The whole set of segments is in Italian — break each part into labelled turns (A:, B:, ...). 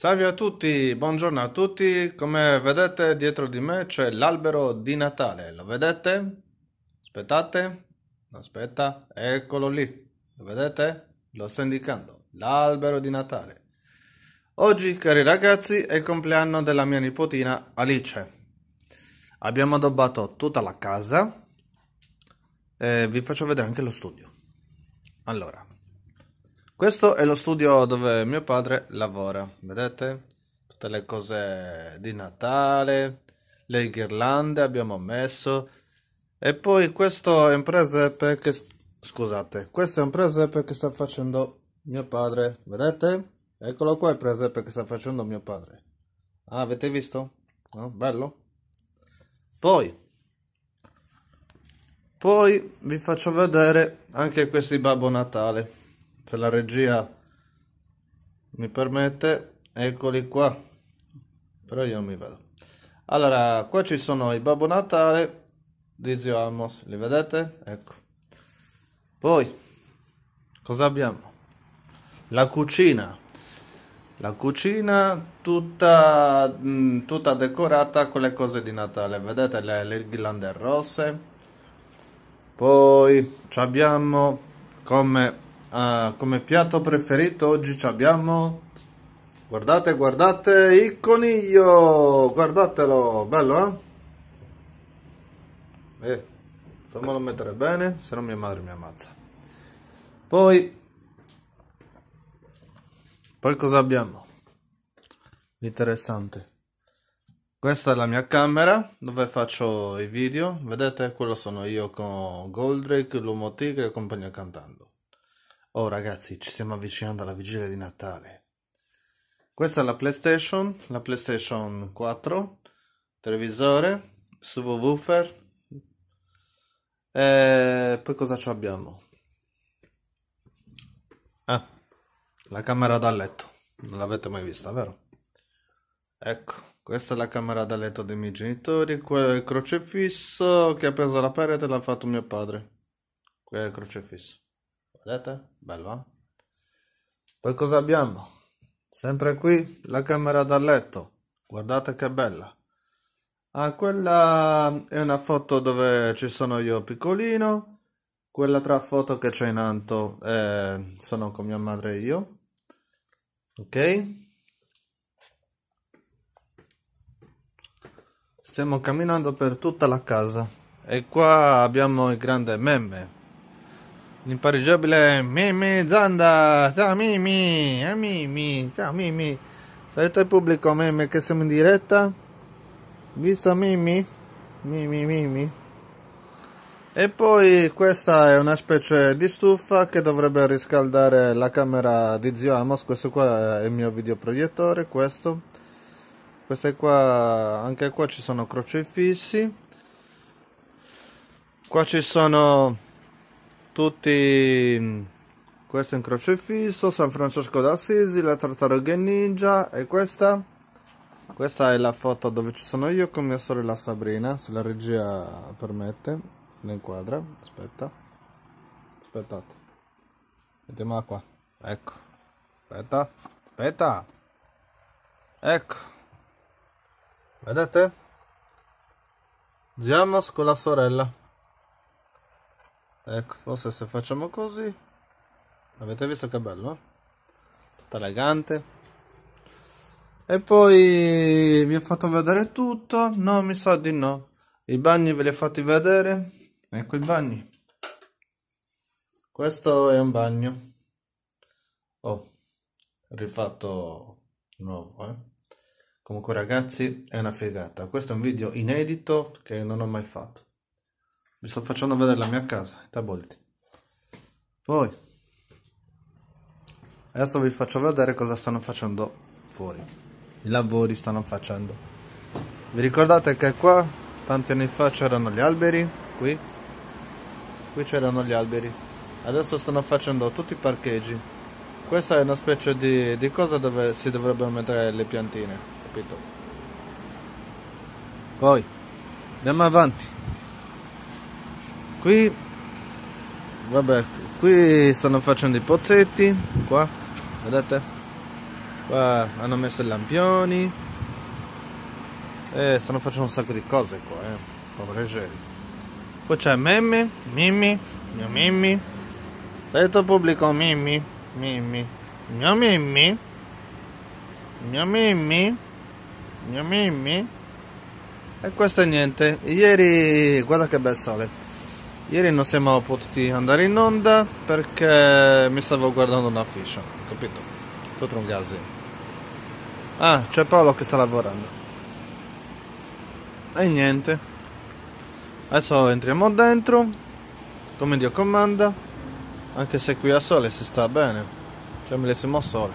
A: Salve a tutti, buongiorno a tutti. Come vedete dietro di me c'è l'albero di Natale. Lo vedete? Aspettate. Aspetta, eccolo lì. Lo vedete? Lo sto indicando. L'albero di Natale. Oggi, cari ragazzi, è il compleanno della mia nipotina Alice. Abbiamo addobbato tutta la casa e vi faccio vedere anche lo studio. Allora, questo è lo studio dove mio padre lavora, vedete? Tutte le cose di Natale, le ghirlande abbiamo messo e poi questo è un presepe che scusate, questo è un presepe che sta facendo mio padre, vedete? Eccolo qua il presepe che sta facendo mio padre. Ah, avete visto? Oh, bello. Poi poi vi faccio vedere anche questi Babbo Natale se la regia mi permette eccoli qua però io non mi vedo allora qua ci sono i babbo natale di zio Amos li vedete ecco poi cosa abbiamo la cucina la cucina tutta, mh, mm, tutta decorata con le cose di Natale vedete le, le ghirlande rosse poi abbiamo come Uh, come piatto preferito oggi abbiamo guardate guardate il coniglio guardatelo bello eh, eh fammelo mettere bene se no mia madre mi ammazza poi poi cosa abbiamo interessante questa è la mia camera dove faccio i video vedete quello sono io con Goldrake, Lumo Tigre e compagnia cantando Oh ragazzi, ci stiamo avvicinando alla vigilia di Natale. Questa è la PlayStation, la PlayStation 4, televisore, subwoofer. E eh, poi cosa ci abbiamo? Ah, la camera da letto. Non l'avete mai vista, vero? Ecco, questa è la camera da letto dei miei genitori. Quello è il crocefisso che ha preso la parete l'ha fatto mio padre. Quello è il crocefisso. Vedete? bello. Poi cosa abbiamo? Sempre qui la camera da letto. Guardate che bella. Ah, quella è una foto dove ci sono io piccolino. Quella tra foto che c'è in alto eh, sono con mia madre e io. Ok? Stiamo camminando per tutta la casa. E qua abbiamo il grande meme L'impareggiabile Meme Zanda, ciao Mimi, Mimi, ciao Mimi. Saluta il pubblico Meme che siamo in diretta. Visto Mimi? Mimi, Mimi. E poi questa è una specie di stufa che dovrebbe riscaldare la camera di zio Amos. Questo qua è il mio videoproiettore, questo. Queste qua, anche qua ci sono crocefissi. Qua ci sono tutti mm, questo è un crocifisso San Francesco d'Assisi la tartarughe ninja e questa questa è la foto dove ci sono io con mia sorella Sabrina se la regia permette la inquadra aspetta aspettate mettiamola qua ecco aspetta aspetta ecco vedete Giamos con la sorella ecco forse se facciamo così avete visto che bello tutta elegante e poi vi ho fatto vedere tutto no mi sa di no i bagni ve li ho fatti vedere ecco i bagni questo è un bagno oh rifatto nuovo eh? comunque ragazzi è una figata questo è un video inedito che non ho mai fatto vi sto facendo vedere la mia casa, Tabolti. Poi, adesso vi faccio vedere cosa stanno facendo fuori. I lavori stanno facendo. Vi ricordate che qua, tanti anni fa, c'erano gli alberi? Qui? Qui c'erano gli alberi. Adesso stanno facendo tutti i parcheggi. Questa è una specie di, di cosa dove si dovrebbero mettere le piantine, capito? Poi, andiamo avanti qui vabbè qui stanno facendo i pozzetti qua vedete qua hanno messo i lampioni e eh, stanno facendo un sacco di cose qua eh povera gente poi c'è Mimmi, Mimmi mio Mimmi saluto pubblico Mimmi Mimmi mio Mimmi mio Mimmi mio Mimmi e questo è niente ieri guarda che bel sole Ieri non siamo potuti andare in onda perché mi stavo guardando una fiscia, capito? Tutto un casino. Ah, c'è Paolo che sta lavorando. E niente. Adesso entriamo dentro, come Dio comanda, anche se qui a sole si sta bene. C'è un bellissimo sole.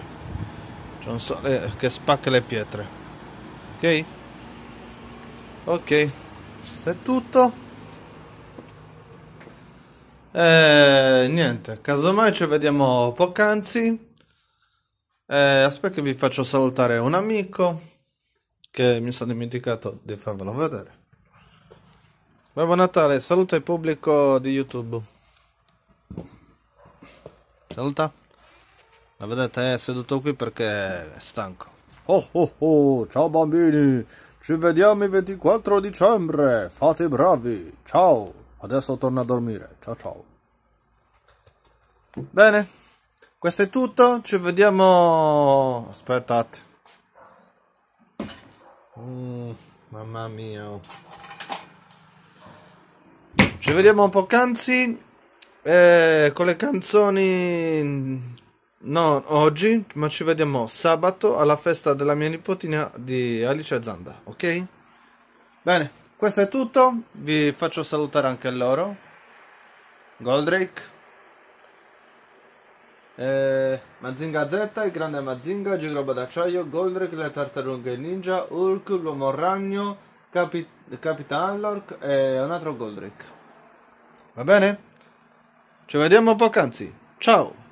A: C'è un sole che spacca le pietre. Ok? Ok. Questo è tutto. Eh, niente, casomai ci vediamo poc'anzi. Eh, aspetta che vi faccio salutare un amico che mi sono dimenticato di farvelo vedere. Buon Natale, saluta il pubblico di YouTube. Saluta. La vedete, è seduto qui perché è stanco. Oh oh oh, ciao bambini, ci vediamo il 24 dicembre, fate bravi, ciao. Adesso torno a dormire. Ciao ciao. Bene, questo è tutto. Ci vediamo. Aspettate. Mm, mamma mia. Ci vediamo un po' canzi. Eh, con le canzoni non oggi, ma ci vediamo sabato alla festa della mia nipotina di Alice Zanda, ok? Bene. Questo è tutto, vi faccio salutare anche loro. Goldrake. Eh, Mazinga Z, il grande Mazinga, Giroba d'acciaio, Goldrake, le tartarughe ninja, Hulk, l'uomo ragno, Capi Capitan Lork e un altro Goldrake. Va bene? Ci vediamo poc'anzi. Ciao!